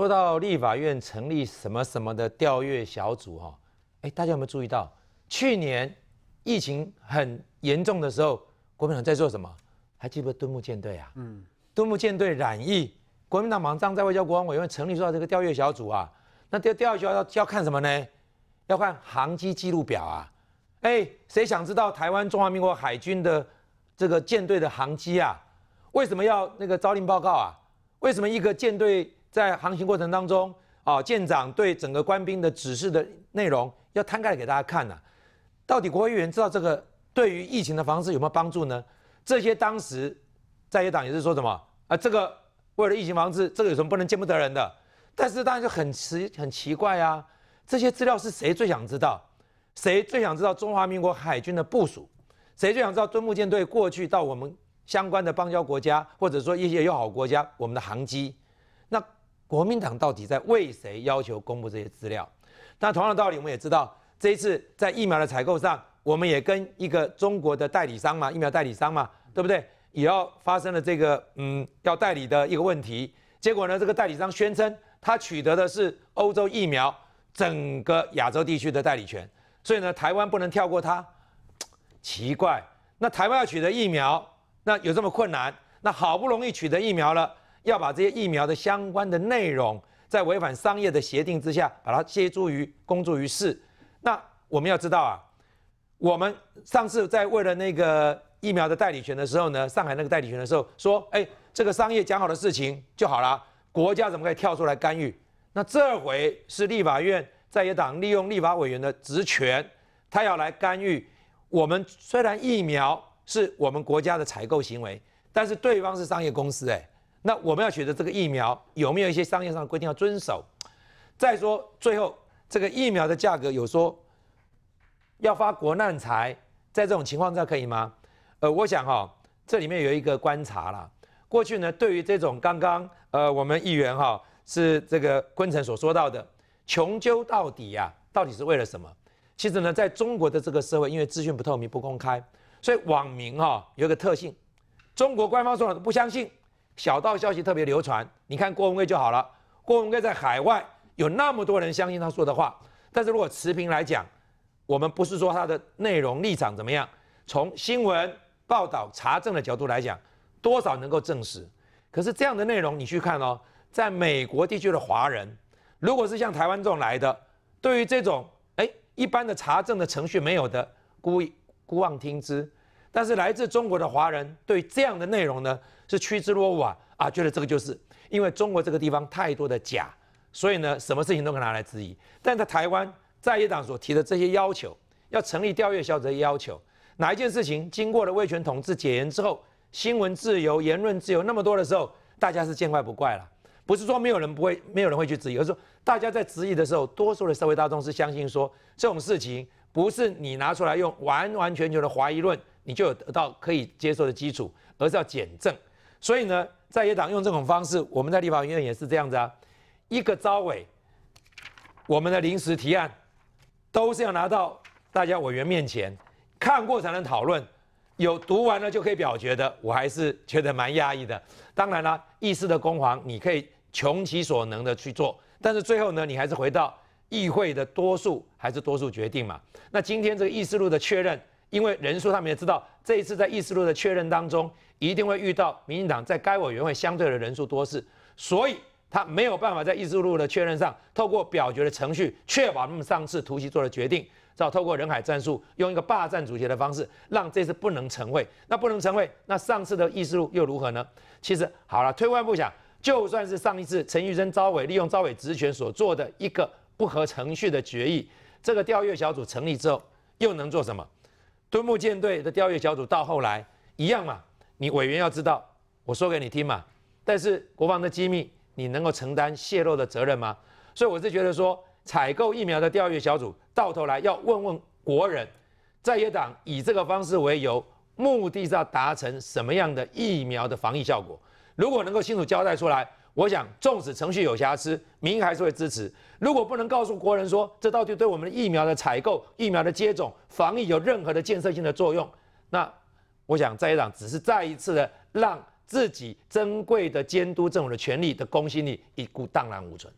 说到立法院成立什么什么的调阅小组哈，哎，大家有没有注意到去年疫情很严重的时候，国民党在做什么？还记不记得敦睦舰队啊？嗯，敦睦舰队染疫，国民党马上在外交国安委员会成立说到这个调阅小组啊，那调调阅小组要要看什么呢？要看航机记录表啊。哎，谁想知道台湾中华民国海军的这个舰队的航机啊？为什么要那个招令报告啊？为什么一个舰队？在航行过程当中，啊，舰长对整个官兵的指示的内容要摊开给大家看呐。到底国会议员知道这个对于疫情的防治有没有帮助呢？这些当时在野党也是说什么啊？这个为了疫情防治，这个有什么不能见不得人的？但是大家就很奇很奇怪啊，这些资料是谁最想知道？谁最想知道中华民国海军的部署？谁最想知道敦睦舰队过去到我们相关的邦交国家或者说一些友好国家我们的航机？国民党到底在为谁要求公布这些资料？那同样的道理，我们也知道，这一次在疫苗的采购上，我们也跟一个中国的代理商嘛，疫苗代理商嘛，对不对？也要发生了这个嗯，要代理的一个问题。结果呢，这个代理商宣称他取得的是欧洲疫苗整个亚洲地区的代理权，所以呢，台湾不能跳过他。奇怪，那台湾要取得疫苗，那有这么困难？那好不容易取得疫苗了。要把这些疫苗的相关的内容，在违反商业的协定之下，把它借助于公诸于世。那我们要知道啊，我们上次在为了那个疫苗的代理权的时候呢，上海那个代理权的时候，说，哎，这个商业讲好的事情就好了，国家怎么可以跳出来干预？那这回是立法院在野党利用立法委员的职权，他要来干预。我们虽然疫苗是我们国家的采购行为，但是对方是商业公司，哎。那我们要选择这个疫苗有没有一些商业上的规定要遵守？再说最后这个疫苗的价格有说要发国难财，在这种情况下可以吗？呃，我想哈，这里面有一个观察啦。过去呢，对于这种刚刚呃，我们议员哈是这个昆城所说到的穷究到底呀，到底是为了什么？其实呢，在中国的这个社会，因为资讯不透明、不公开，所以网民哈有一个特性，中国官方说了不相信。小道消息特别流传，你看郭文贵就好了。郭文贵在海外有那么多人相信他说的话，但是如果持平来讲，我们不是说他的内容立场怎么样，从新闻报道查证的角度来讲，多少能够证实。可是这样的内容你去看哦，在美国地区的华人，如果是像台湾这种来的，对于这种哎一般的查证的程序没有的，孤孤妄听之。但是来自中国的华人对这样的内容呢，是趋之若鹜啊啊！觉得这个就是因为中国这个地方太多的假，所以呢，什么事情都可拿来质疑。但在台湾，在野党所提的这些要求，要成立调阅小组的要求，哪一件事情经过了威权统治解严之后，新闻自由、言论自由那么多的时候，大家是见怪不怪了。不是说没有人不会、没有人会去质疑，而是说大家在质疑的时候，多数的社会大众是相信说这种事情不是你拿出来用完完全全的怀疑论。你就有得到可以接受的基础，而是要减政。所以呢，在野党用这种方式，我们在立法院也是这样子啊。一个招委，我们的临时提案都是要拿到大家委员面前看过才能讨论，有读完了就可以表决的。我还是觉得蛮压抑的。当然啦，议事的攻防，你可以穷其所能的去做，但是最后呢，你还是回到议会的多数，还是多数决定嘛。那今天这个议事录的确认。因为人数，他们也知道，这一次在议事录的确认当中，一定会遇到民进党在该委员会相对的人数多是，所以他没有办法在议事录的确认上，透过表决的程序确保他们上次突袭做的决定，要透过人海战术，用一个霸占主席的方式，让这次不能成会。那不能成会，那上次的议事录又如何呢？其实好了，退一万步讲，就算是上一次陈玉珍招委利用招委职权所做的一个不合程序的决议，这个调阅小组成立之后，又能做什么？敦睦舰队的调阅小组到后来一样嘛，你委员要知道，我说给你听嘛。但是国防的机密，你能够承担泄露的责任吗？所以我是觉得说，采购疫苗的调阅小组到头来要问问国人，在野党以这个方式为由，目的是要达成什么样的疫苗的防疫效果？如果能够清楚交代出来。我想，纵使程序有瑕疵，民还是会支持。如果不能告诉国人说，这到底对我们的疫苗的采购、疫苗的接种、防疫有任何的建设性的作用，那我想，在野党只是再一次的让自己珍贵的监督政府的权利的公信力一故荡然无存。